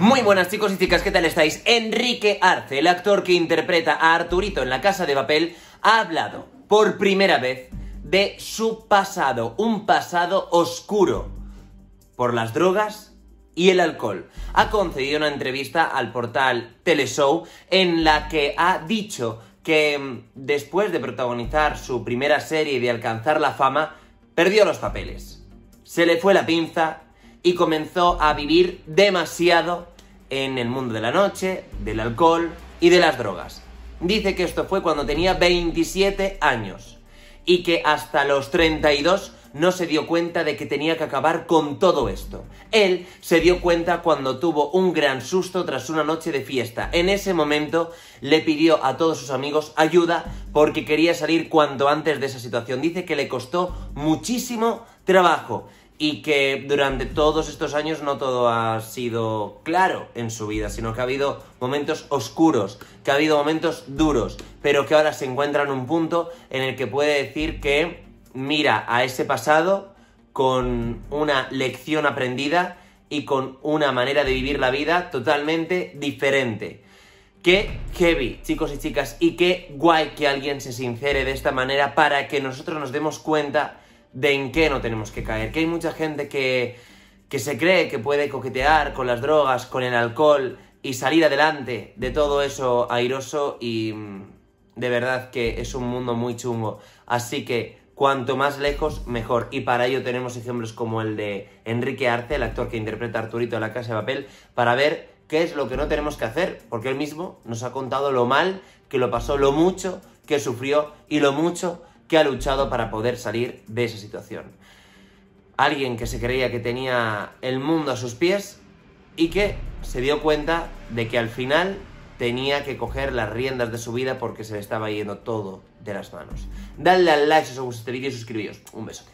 Muy buenas chicos y chicas, ¿qué tal estáis? Enrique Arce, el actor que interpreta a Arturito en La Casa de Papel, ha hablado por primera vez de su pasado, un pasado oscuro por las drogas y el alcohol. Ha concedido una entrevista al portal Teleshow en la que ha dicho que mm, después de protagonizar su primera serie y de alcanzar la fama, perdió los papeles. Se le fue la pinza y comenzó a vivir demasiado en el mundo de la noche, del alcohol y de las drogas. Dice que esto fue cuando tenía 27 años y que hasta los 32 no se dio cuenta de que tenía que acabar con todo esto. Él se dio cuenta cuando tuvo un gran susto tras una noche de fiesta. En ese momento le pidió a todos sus amigos ayuda porque quería salir cuanto antes de esa situación. Dice que le costó muchísimo trabajo y que durante todos estos años no todo ha sido claro en su vida, sino que ha habido momentos oscuros, que ha habido momentos duros, pero que ahora se encuentra en un punto en el que puede decir que mira a ese pasado con una lección aprendida y con una manera de vivir la vida totalmente diferente. Qué heavy, chicos y chicas, y qué guay que alguien se sincere de esta manera para que nosotros nos demos cuenta de en qué no tenemos que caer. Que hay mucha gente que, se cree que puede coquetear con las drogas, con el alcohol y salir adelante de todo eso airoso y mm, de verdad que es un mundo muy chungo. Así que cuanto más lejos, mejor. Y para ello tenemos ejemplos como el de Enrique Arce, el actor que interpreta a Arturito en la Casa de Papel, para ver qué es lo que no tenemos que hacer, porque él mismo nos ha contado lo mal que lo pasó, lo mucho que sufrió y lo mucho que ha luchado para poder salir de esa situación. Alguien que se creía que tenía el mundo a sus pies y que se dio cuenta de que al final tenía que coger las riendas de su vida porque se le estaba yendo todo de las manos. Dale al like si os gusta este vídeo y suscribíos. Un beso.